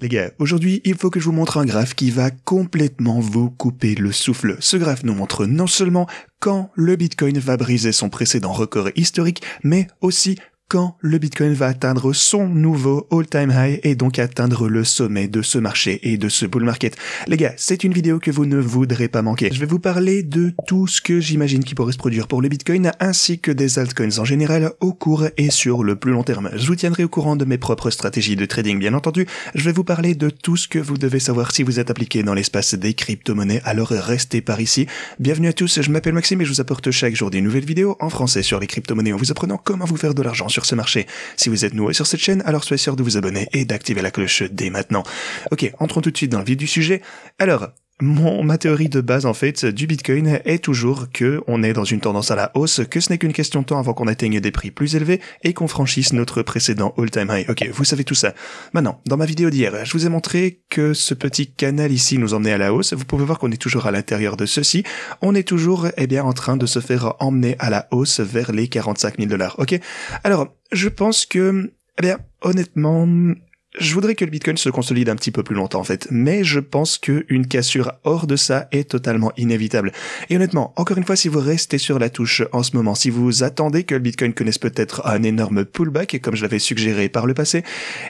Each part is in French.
Les gars, aujourd'hui, il faut que je vous montre un graphe qui va complètement vous couper le souffle. Ce graphe nous montre non seulement quand le Bitcoin va briser son précédent record historique, mais aussi quand le Bitcoin va atteindre son nouveau all-time high et donc atteindre le sommet de ce marché et de ce bull market. Les gars, c'est une vidéo que vous ne voudrez pas manquer. Je vais vous parler de tout ce que j'imagine qui pourrait se produire pour le Bitcoin ainsi que des altcoins en général au court et sur le plus long terme. Je vous tiendrai au courant de mes propres stratégies de trading bien entendu. Je vais vous parler de tout ce que vous devez savoir si vous êtes appliqué dans l'espace des crypto-monnaies. Alors restez par ici. Bienvenue à tous, je m'appelle Maxime et je vous apporte chaque jour des nouvelles vidéos en français sur les crypto-monnaies en vous apprenant comment vous faire de l'argent sur ce marché. Si vous êtes nouveau sur cette chaîne, alors soyez sûr de vous abonner et d'activer la cloche dès maintenant. Ok, entrons tout de suite dans le vif du sujet. Alors, mon, ma théorie de base en fait du Bitcoin est toujours que on est dans une tendance à la hausse, que ce n'est qu'une question de temps avant qu'on atteigne des prix plus élevés et qu'on franchisse notre précédent all-time high. Ok, vous savez tout ça. Maintenant, dans ma vidéo d'hier, je vous ai montré que ce petit canal ici nous emmenait à la hausse. Vous pouvez voir qu'on est toujours à l'intérieur de ceci. On est toujours, eh bien, en train de se faire emmener à la hausse vers les 45 000 dollars. Ok. Alors, je pense que, eh bien, honnêtement, je voudrais que le Bitcoin se consolide un petit peu plus longtemps en fait, mais je pense qu'une cassure hors de ça est totalement inévitable. Et honnêtement, encore une fois, si vous restez sur la touche en ce moment, si vous attendez que le Bitcoin connaisse peut-être un énorme pullback, comme je l'avais suggéré par le passé,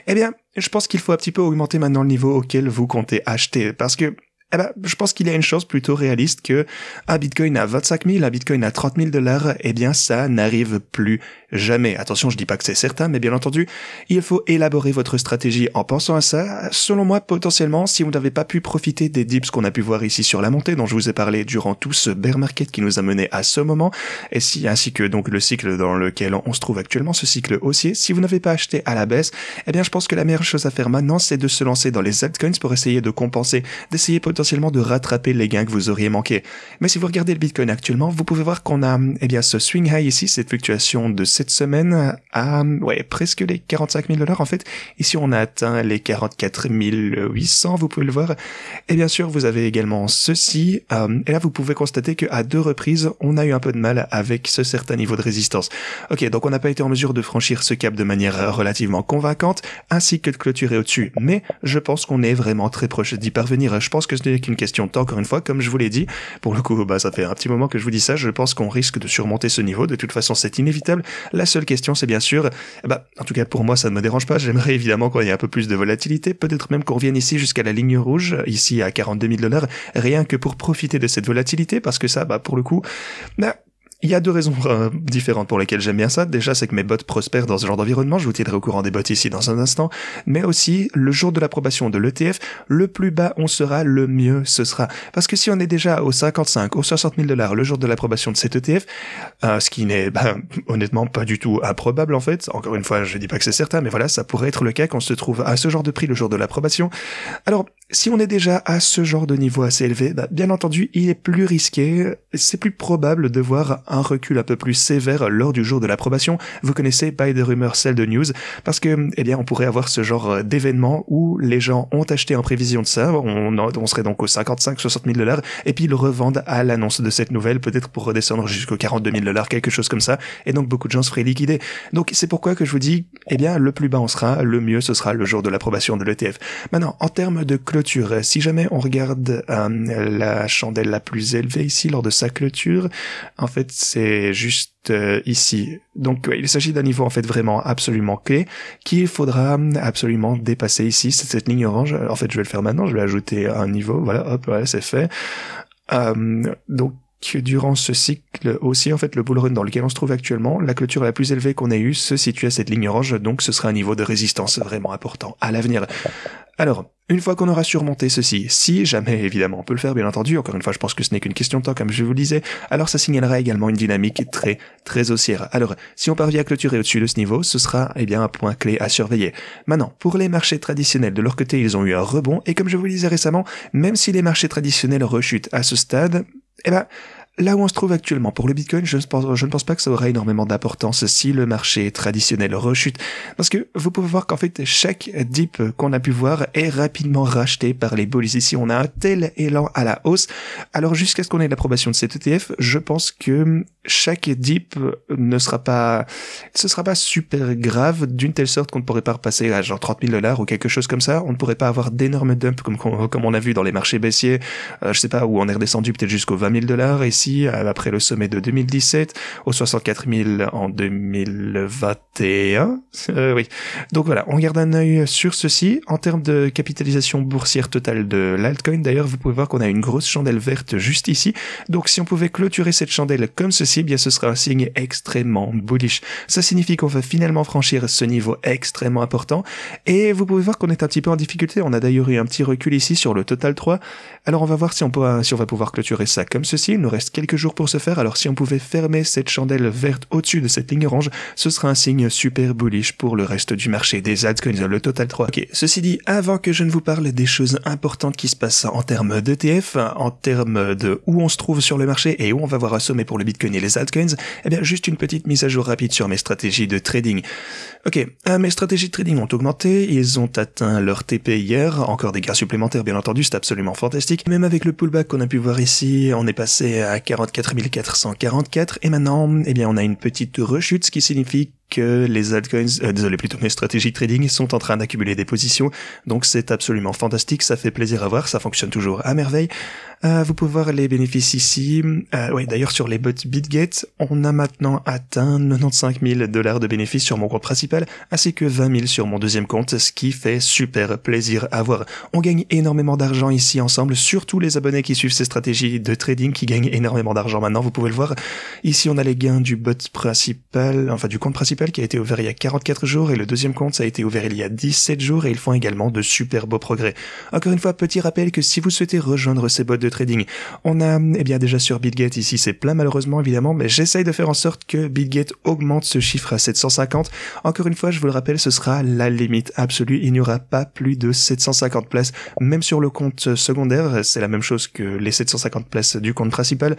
eh bien, je pense qu'il faut un petit peu augmenter maintenant le niveau auquel vous comptez acheter, parce que eh ben, je pense qu'il y a une chose plutôt réaliste que un ah, bitcoin à 25 000, un bitcoin à 30 000 dollars, eh bien, ça n'arrive plus jamais. Attention, je dis pas que c'est certain, mais bien entendu, il faut élaborer votre stratégie en pensant à ça. Selon moi, potentiellement, si vous n'avez pas pu profiter des dips qu'on a pu voir ici sur la montée dont je vous ai parlé durant tout ce bear market qui nous a mené à ce moment, et si, ainsi que donc le cycle dans lequel on se trouve actuellement, ce cycle haussier, si vous n'avez pas acheté à la baisse, eh bien, je pense que la meilleure chose à faire maintenant, c'est de se lancer dans les altcoins pour essayer de compenser, d'essayer potentiellement de rattraper les gains que vous auriez manqués. Mais si vous regardez le Bitcoin actuellement, vous pouvez voir qu'on a eh bien ce swing high ici, cette fluctuation de cette semaine à ouais presque les 45 000 dollars en fait. Ici on a atteint les 44 800, vous pouvez le voir. Et bien sûr vous avez également ceci. Euh, et là vous pouvez constater qu'à deux reprises on a eu un peu de mal avec ce certain niveau de résistance. Ok donc on n'a pas été en mesure de franchir ce cap de manière relativement convaincante, ainsi que de clôturer au-dessus. Mais je pense qu'on est vraiment très proche d'y parvenir. Je pense que c'est qu'une question de encore une fois, comme je vous l'ai dit. Pour le coup, bah, ça fait un petit moment que je vous dis ça, je pense qu'on risque de surmonter ce niveau. De toute façon, c'est inévitable. La seule question, c'est bien sûr, eh bah, en tout cas pour moi, ça ne me dérange pas. J'aimerais évidemment qu'on ait un peu plus de volatilité. Peut-être même qu'on revienne ici jusqu'à la ligne rouge, ici à 42 000 dollars, rien que pour profiter de cette volatilité, parce que ça, bah, pour le coup, bah, il y a deux raisons euh, différentes pour lesquelles j'aime bien ça. Déjà, c'est que mes bots prospèrent dans ce genre d'environnement. Je vous tiendrai au courant des bots ici dans un instant. Mais aussi, le jour de l'approbation de l'ETF, le plus bas on sera, le mieux ce sera. Parce que si on est déjà aux 55, aux 60 000 dollars le jour de l'approbation de cet ETF, euh, ce qui n'est ben, honnêtement pas du tout improbable en fait. Encore une fois, je dis pas que c'est certain, mais voilà, ça pourrait être le cas qu'on se trouve à ce genre de prix le jour de l'approbation. Alors, si on est déjà à ce genre de niveau assez élevé, bah, bien entendu, il est plus risqué, c'est plus probable de voir un recul un peu plus sévère lors du jour de l'approbation. Vous connaissez pas de rumeurs, celle de news, parce que, eh bien, on pourrait avoir ce genre euh, d'événement où les gens ont acheté en prévision de ça, on, serait donc aux 55, 60 000 dollars, et puis ils revendent à l'annonce de cette nouvelle, peut-être pour redescendre jusqu'aux 42 000 dollars, quelque chose comme ça, et donc beaucoup de gens se feraient liquider. Donc, c'est pourquoi que je vous dis, eh bien, le plus bas on sera, le mieux ce sera le jour de l'approbation de l'ETF. Maintenant, en termes de si jamais on regarde euh, la chandelle la plus élevée ici lors de sa clôture, en fait c'est juste euh, ici. Donc il s'agit d'un niveau en fait vraiment absolument clé qu'il faudra absolument dépasser ici. C'est cette ligne orange. En fait je vais le faire maintenant. Je vais ajouter un niveau. Voilà, hop, c'est fait. Euh, donc que durant ce cycle aussi, en fait, le bull run dans lequel on se trouve actuellement, la clôture la plus élevée qu'on ait eue se situe à cette ligne orange, donc ce sera un niveau de résistance vraiment important à l'avenir. Alors, une fois qu'on aura surmonté ceci, si jamais évidemment on peut le faire, bien entendu, encore une fois je pense que ce n'est qu'une question de temps comme je vous le disais, alors ça signalera également une dynamique très très haussière. Alors, si on parvient à clôturer au-dessus de ce niveau, ce sera eh bien un point clé à surveiller. Maintenant, pour les marchés traditionnels, de leur côté ils ont eu un rebond, et comme je vous le disais récemment, même si les marchés traditionnels rechutent à ce stade, era Là où on se trouve actuellement pour le Bitcoin, je, ne pense pas que ça aura énormément d'importance si le marché traditionnel rechute, parce que vous pouvez voir qu'en fait chaque dip qu'on a pu voir est rapidement racheté par les bulls. Ici, on a un tel élan à la hausse. Alors jusqu'à ce qu'on ait l'approbation de cet ETF, je pense que chaque dip ne sera pas, ce sera pas super grave d'une telle sorte qu'on ne pourrait pas repasser à genre 30 000 dollars ou quelque chose comme ça. On ne pourrait pas avoir d'énormes dumps comme, comme on a vu dans les marchés baissiers. Euh, je sais pas où on est redescendu peut-être jusqu'aux 20 000 dollars et euh, après le sommet de 2017 aux 64 000 en 2021. Euh, oui. Donc voilà, on garde un œil sur ceci. En termes de capitalisation boursière totale de l'altcoin, d'ailleurs, vous pouvez voir qu'on a une grosse chandelle verte juste ici. Donc si on pouvait clôturer cette chandelle comme ceci, bien ce serait un signe extrêmement bullish. Ça signifie qu'on va finalement franchir ce niveau extrêmement important. Et vous pouvez voir qu'on est un petit peu en difficulté. On a d'ailleurs eu un petit recul ici sur le total 3. Alors on va voir si on, peut, si on va pouvoir clôturer ça comme ceci. Il nous reste quelques jours pour se faire, alors si on pouvait fermer cette chandelle verte au-dessus de cette ligne orange, ce sera un signe super bullish pour le reste du marché des altcoins, le Total 3. Ok, ceci dit, avant que je ne vous parle des choses importantes qui se passent en termes d'ETF, en termes de où on se trouve sur le marché et où on va voir assommer sommet pour le Bitcoin et les altcoins, eh bien juste une petite mise à jour rapide sur mes stratégies de trading. Ok, euh, mes stratégies de trading ont augmenté, ils ont atteint leur TP hier, encore des gains supplémentaires bien entendu, c'est absolument fantastique. Même avec le pullback qu'on a pu voir ici, on est passé à 44 444 et maintenant, eh bien, on a une petite rechute, ce qui signifie les altcoins, euh, désolé plutôt, mes stratégies de trading sont en train d'accumuler des positions. Donc c'est absolument fantastique, ça fait plaisir à voir, ça fonctionne toujours à merveille. Euh, vous pouvez voir les bénéfices ici. Euh, ouais, d'ailleurs sur les bots BitGate, on a maintenant atteint 95 000 dollars de bénéfices sur mon compte principal, ainsi que 20 000 sur mon deuxième compte, ce qui fait super plaisir à voir. On gagne énormément d'argent ici ensemble, surtout les abonnés qui suivent ces stratégies de trading qui gagnent énormément d'argent maintenant, vous pouvez le voir. Ici on a les gains du bot principal, enfin du compte principal qui a été ouvert il y a 44 jours et le deuxième compte ça a été ouvert il y a 17 jours et ils font également de super beaux progrès. Encore une fois, petit rappel que si vous souhaitez rejoindre ces bots de trading, on a eh bien déjà sur BitGet ici c'est plein malheureusement évidemment, mais j'essaye de faire en sorte que BitGet augmente ce chiffre à 750. Encore une fois, je vous le rappelle, ce sera la limite absolue, il n'y aura pas plus de 750 places, même sur le compte secondaire, c'est la même chose que les 750 places du compte principal.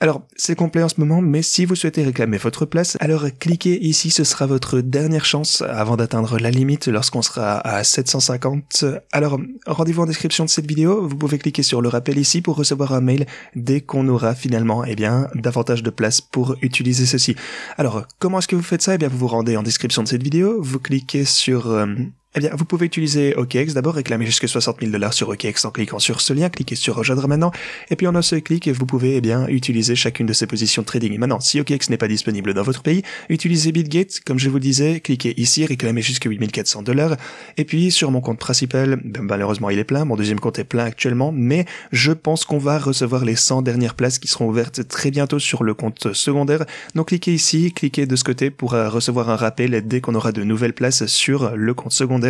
Alors, c'est complet en ce moment, mais si vous souhaitez réclamer votre place, alors cliquez ici ce sera votre dernière chance avant d'atteindre la limite lorsqu'on sera à 750. Alors, rendez-vous en description de cette vidéo, vous pouvez cliquer sur le rappel ici pour recevoir un mail dès qu'on aura finalement, eh bien, davantage de place pour utiliser ceci. Alors, comment est-ce que vous faites ça? Eh bien, vous vous rendez en description de cette vidéo, vous cliquez sur... Euh, eh bien, vous pouvez utiliser OKEx, d'abord réclamer jusqu'à 60 000 dollars sur OKEx en cliquant sur ce lien, cliquez sur rejoindre maintenant, et puis en un seul clic, vous pouvez, eh bien, utiliser chacune de ces positions de trading. Maintenant, si OKEx n'est pas disponible dans votre pays, utilisez BitGate, comme je vous le disais, cliquez ici, réclamez jusqu'à 8400 dollars, et puis sur mon compte principal, ben, malheureusement il est plein, mon deuxième compte est plein actuellement, mais je pense qu'on va recevoir les 100 dernières places qui seront ouvertes très bientôt sur le compte secondaire, donc cliquez ici, cliquez de ce côté pour euh, recevoir un rappel dès qu'on aura de nouvelles places sur le compte secondaire.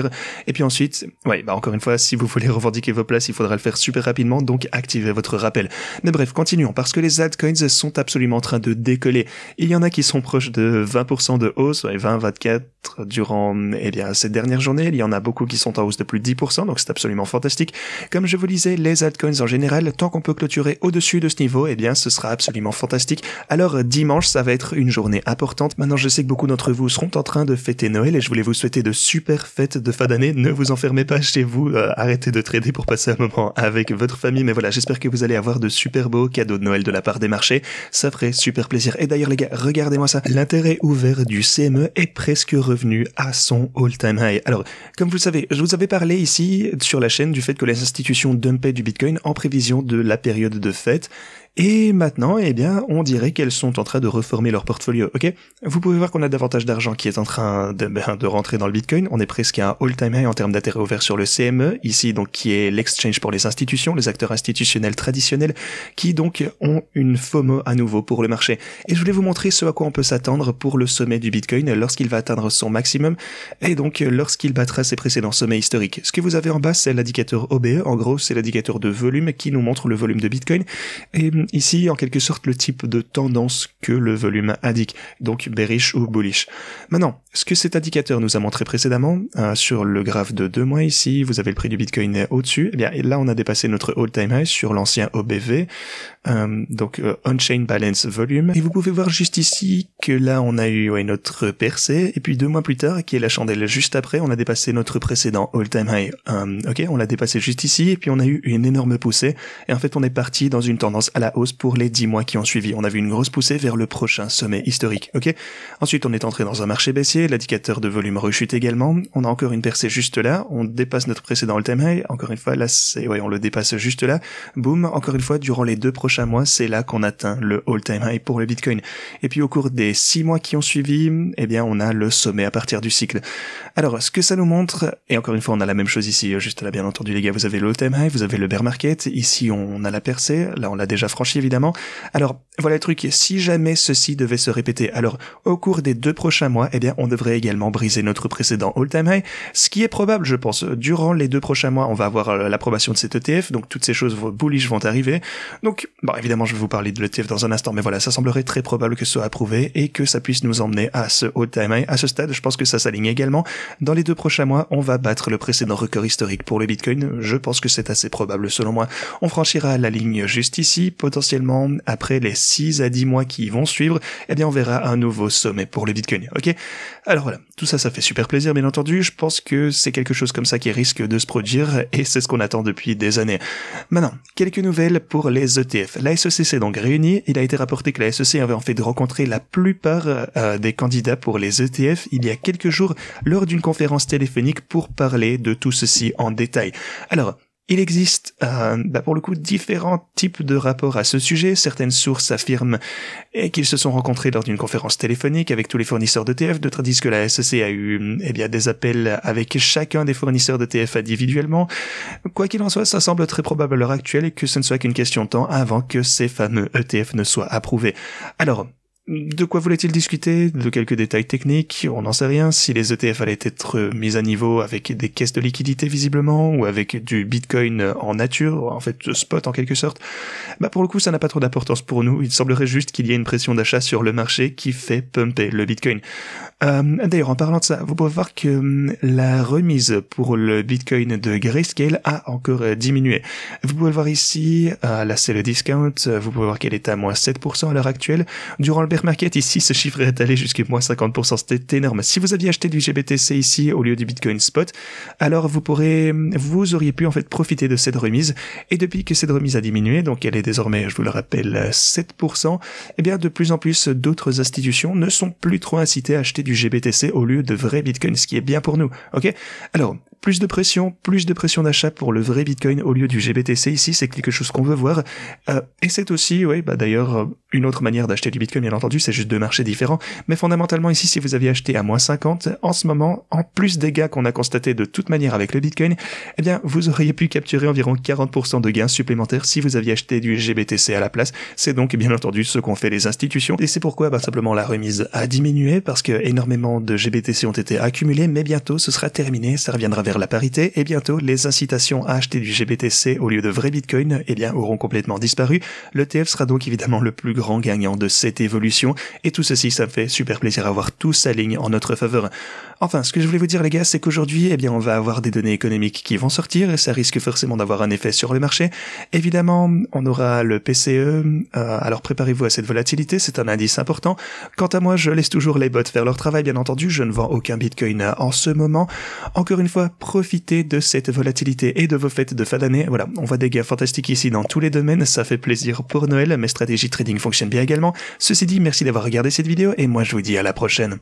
Et puis ensuite, ouais, bah encore une fois, si vous voulez revendiquer vos places, il faudra le faire super rapidement, donc activez votre rappel. Mais bref, continuons, parce que les altcoins sont absolument en train de décoller. Il y en a qui sont proches de 20% de hausse, ouais, 20, 24 durant, eh bien, cette dernière journée. Il y en a beaucoup qui sont en hausse de plus de 10%, donc c'est absolument fantastique. Comme je vous disais, les altcoins en général, tant qu'on peut clôturer au-dessus de ce niveau, et eh bien, ce sera absolument fantastique. Alors, dimanche, ça va être une journée importante. Maintenant, je sais que beaucoup d'entre vous seront en train de fêter Noël et je voulais vous souhaiter de super fêtes de fin d'année. Ne vous enfermez pas chez vous, euh, arrêtez de trader pour passer un moment avec votre famille. Mais voilà, j'espère que vous allez avoir de super beaux cadeaux de Noël de la part des marchés. Ça ferait super plaisir. Et d'ailleurs les gars, regardez-moi ça. L'intérêt ouvert du CME est presque revenu à son all-time high. Alors, comme vous le savez, je vous avais parlé ici sur la chaîne du fait que les institutions dumpaient du Bitcoin en prévision de la période de fête. Et maintenant, eh bien, on dirait qu'elles sont en train de reformer leur portfolio, ok Vous pouvez voir qu'on a davantage d'argent qui est en train de, ben, de rentrer dans le Bitcoin. On est presque à un all-time high en termes d'intérêt ouvert sur le CME, ici donc qui est l'exchange pour les institutions, les acteurs institutionnels traditionnels, qui donc ont une FOMO à nouveau pour le marché. Et je voulais vous montrer ce à quoi on peut s'attendre pour le sommet du Bitcoin lorsqu'il va atteindre son maximum, et donc lorsqu'il battra ses précédents sommets historiques. Ce que vous avez en bas, c'est l'indicateur OBE, en gros c'est l'indicateur de volume qui nous montre le volume de Bitcoin, et euh, ici en quelque sorte le type de tendance que le volume indique, donc bearish ou bullish. Maintenant, ce que cet indicateur nous a montré précédemment, euh, sur le graphe de deux mois ici, vous avez le prix du Bitcoin au-dessus, eh et bien là on a dépassé notre all-time high sur l'ancien OBV, euh, donc euh, on-chain balance volume, et vous pouvez voir juste ici que là on a eu notre percée, et puis deux mois plus tard, qui est la chandelle juste après, on a dépassé notre précédent all-time high. ok, on l'a dépassé juste ici, et puis on a eu une énorme poussée, et en fait on est parti dans une tendance à la pour les 10 mois qui ont suivi. On a vu une grosse poussée vers le prochain sommet historique. Ok. Ensuite, on est entré dans un marché baissier. L'indicateur de volume rechute également. On a encore une percée juste là. On dépasse notre précédent all-time high. Encore une fois, là, c'est ouais, on le dépasse juste là. Boom. Encore une fois, durant les deux prochains mois, c'est là qu'on atteint le all-time high pour le Bitcoin. Et puis au cours des 6 mois qui ont suivi, eh bien, on a le sommet à partir du cycle. Alors, ce que ça nous montre, et encore une fois, on a la même chose ici. Euh, juste là, bien entendu, les gars, vous avez le all-time high, vous avez le bear market. Ici, on a la percée. Là, on l'a déjà franchi évidemment. Alors voilà le truc, si jamais ceci devait se répéter, alors au cours des deux prochains mois, eh bien on devrait également briser notre précédent all-time high, ce qui est probable je pense. Durant les deux prochains mois, on va avoir euh, l'approbation de cet ETF, donc toutes ces choses bullish vont arriver. Donc bon évidemment je vais vous parler de l'ETF dans un instant, mais voilà, ça semblerait très probable que ce soit approuvé et que ça puisse nous emmener à ce all-time high. À ce stade, je pense que ça s'aligne également. Dans les deux prochains mois, on va battre le précédent record historique pour le Bitcoin. Je pense que c'est assez probable selon moi. On franchira la ligne juste ici potentiellement après les 6 à 10 mois qui vont suivre, eh bien on verra un nouveau sommet pour le Bitcoin, ok Alors voilà, tout ça ça fait super plaisir bien entendu, je pense que c'est quelque chose comme ça qui risque de se produire et c'est ce qu'on attend depuis des années. Maintenant, quelques nouvelles pour les ETF. La SEC s'est donc réunie, il a été rapporté que la SEC avait en fait rencontré la plupart euh, des candidats pour les ETF il y a quelques jours lors d'une conférence téléphonique pour parler de tout ceci en détail. Alors, il existe, euh, bah pour le coup, différents types de rapports à ce sujet. Certaines sources affirment eh, qu'ils se sont rencontrés lors d'une conférence téléphonique avec tous les fournisseurs d'ETF, d'autres disent que la SEC a eu eh bien, des appels avec chacun des fournisseurs d'ETF individuellement. Quoi qu'il en soit, ça semble très probable à l'heure actuelle et que ce ne soit qu'une question de temps avant que ces fameux ETF ne soient approuvés. Alors, de quoi voulait-il discuter De quelques détails techniques On n'en sait rien. Si les ETF allaient être mis à niveau avec des caisses de liquidité visiblement, ou avec du Bitcoin en nature, en fait spot en quelque sorte, bah pour le coup ça n'a pas trop d'importance pour nous. Il semblerait juste qu'il y ait une pression d'achat sur le marché qui fait pumper le Bitcoin. Euh, d'ailleurs en parlant de ça, vous pouvez voir que hum, la remise pour le Bitcoin de Grayscale a encore diminué. Vous pouvez le voir ici, euh, là c'est le discount, vous pouvez voir qu'elle est à moins 7% à l'heure actuelle. Durant le market ici, ce chiffre est allé jusqu'à moins 50%, c'était énorme. Si vous aviez acheté du GBTC ici au lieu du Bitcoin Spot, alors vous pourrez, vous auriez pu en fait profiter de cette remise. Et depuis que cette remise a diminué, donc elle est désormais, je vous le rappelle, 7%, eh bien de plus en plus d'autres institutions ne sont plus trop incitées à acheter du GBTC au lieu de vrai Bitcoin, ce qui est bien pour nous. Ok Alors plus de pression, plus de pression d'achat pour le vrai Bitcoin au lieu du GBTC ici, c'est quelque chose qu'on veut voir. Euh, et c'est aussi, oui, bah d'ailleurs une autre manière d'acheter du Bitcoin, bien c'est juste deux marchés différents. Mais fondamentalement, ici, si vous aviez acheté à moins 50, en ce moment, en plus des gains qu'on a constatés de toute manière avec le Bitcoin, eh bien, vous auriez pu capturer environ 40% de gains supplémentaires si vous aviez acheté du GBTC à la place. C'est donc, bien entendu, ce qu'on fait les institutions. Et c'est pourquoi, bah, simplement, la remise a diminué parce que énormément de GBTC ont été accumulés, mais bientôt, ce sera terminé, ça reviendra vers la parité, et bientôt, les incitations à acheter du GBTC au lieu de vrai Bitcoin, eh bien, auront complètement disparu. Le TF sera donc évidemment le plus grand gagnant de cette évolution et tout ceci, ça me fait super plaisir à voir tout ligne en notre faveur. Enfin, ce que je voulais vous dire, les gars, c'est qu'aujourd'hui, eh bien, on va avoir des données économiques qui vont sortir et ça risque forcément d'avoir un effet sur le marché. Évidemment, on aura le PCE. Euh, alors préparez-vous à cette volatilité, c'est un indice important. Quant à moi, je laisse toujours les bots faire leur travail, bien entendu. Je ne vends aucun Bitcoin en ce moment. Encore une fois, profitez de cette volatilité et de vos fêtes de fin d'année. Voilà, on voit des gars fantastiques ici dans tous les domaines. Ça fait plaisir pour Noël. Mes stratégies trading fonctionnent bien également. Ceci dit, merci d'avoir regardé cette vidéo et moi je vous dis à la prochaine.